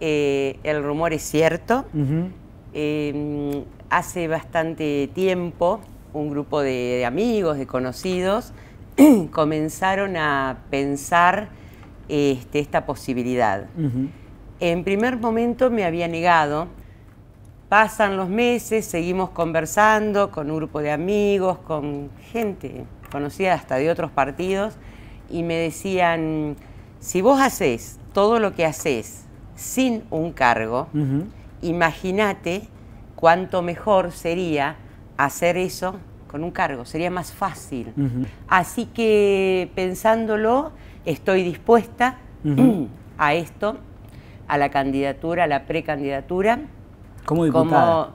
Eh, el rumor es cierto. Em, hace bastante tiempo un grupo de, amigos, de conocidos, comenzaron a pensar este, esta posibilidad. En primer momento me había negado. Pasan los meses, seguimos conversando con un grupo de amigos, con gente conocida hasta de otros partidos, y me decían, si vos haces todo lo que haces sin un cargo, imagínate cuánto mejor sería hacer eso con un cargo, sería más fácil. Así que pensándolo, estoy dispuesta a esto, a la candidatura, a la precandidatura. Como diputada.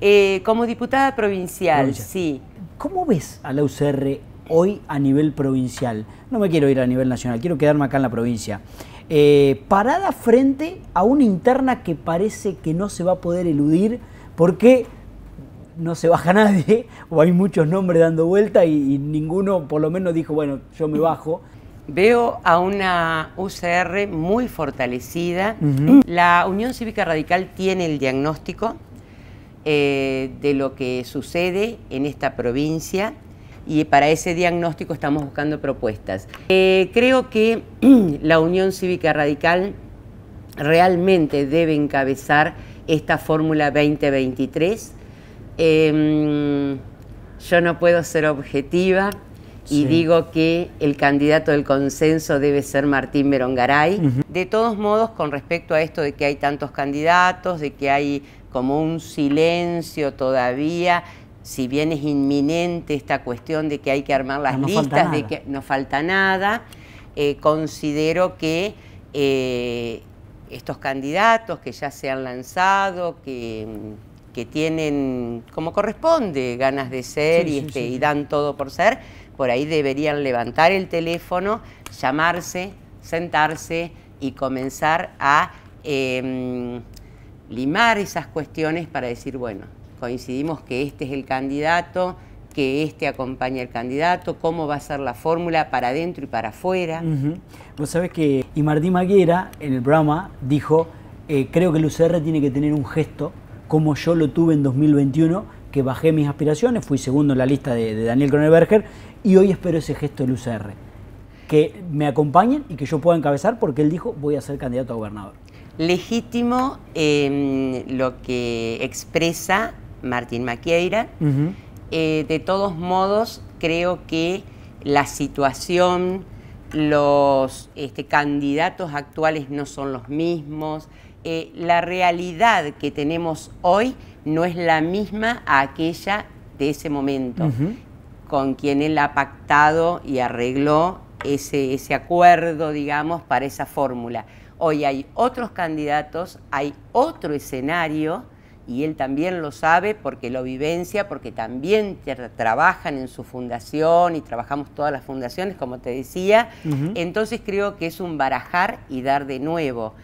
Eh, como, diputada provincial, provincial, sí. ¿Cómo ves a la UCR hoy a nivel provincial? No me quiero ir a nivel nacional, quiero quedarme acá en la provincia. Eh, parada frente a una interna que parece que no se va a poder eludir porque no se baja nadie o hay muchos nombres dando vuelta y, ninguno por lo menos dijo, bueno, yo me bajo. Veo a una UCR muy fortalecida. La Unión Cívica Radical tiene el diagnóstico eh, de lo que sucede en esta provincia y para ese diagnóstico estamos buscando propuestas. Eh, creo que la Unión Cívica Radical realmente debe encabezar esta fórmula 2023. Em, yo no puedo ser objetiva y digo que el candidato del consenso debe ser Martín Merongaray. De todos modos, con respecto a esto de que hay tantos candidatos, de que hay como un silencio todavía, si bien es inminente esta cuestión de que hay que armar las listas, de que no falta nada, eh, considero que eh, estos candidatos que ya se han lanzado, que, que tienen, como corresponde, ganas de ser y, este, dan todo por ser, por ahí deberían levantar el teléfono, llamarse, sentarse y comenzar a em, limar esas cuestiones para decir, bueno, coincidimos que este es el candidato, que este acompaña al candidato, cómo va a ser la fórmula para adentro y para afuera. Uh Vos que Maguera en el programa dijo, eh, creo que el UCR tiene que tener un gesto como yo lo tuve en 2021, que bajé mis aspiraciones, fui segundo en la lista de, Daniel Kronenberger y hoy espero ese gesto del UCR. Que me acompañen y que yo pueda encabezar porque él dijo voy a ser candidato a gobernador. Legítimo em, lo que expresa Martín Maquieira. Eh, de todos modos, creo que la situación, los este, candidatos actuales no son los mismos, eh, la realidad que tenemos hoy no es la misma a aquella de ese momento, con quien él ha pactado y arregló ese acuerdo, digamos, para esa fórmula. Hoy hay otros candidatos, hay otro escenario, y él también lo sabe porque lo vivencia, porque también trabajan en su fundación y trabajamos todas las fundaciones, como te decía. Entonces creo que es un barajar y dar de nuevo.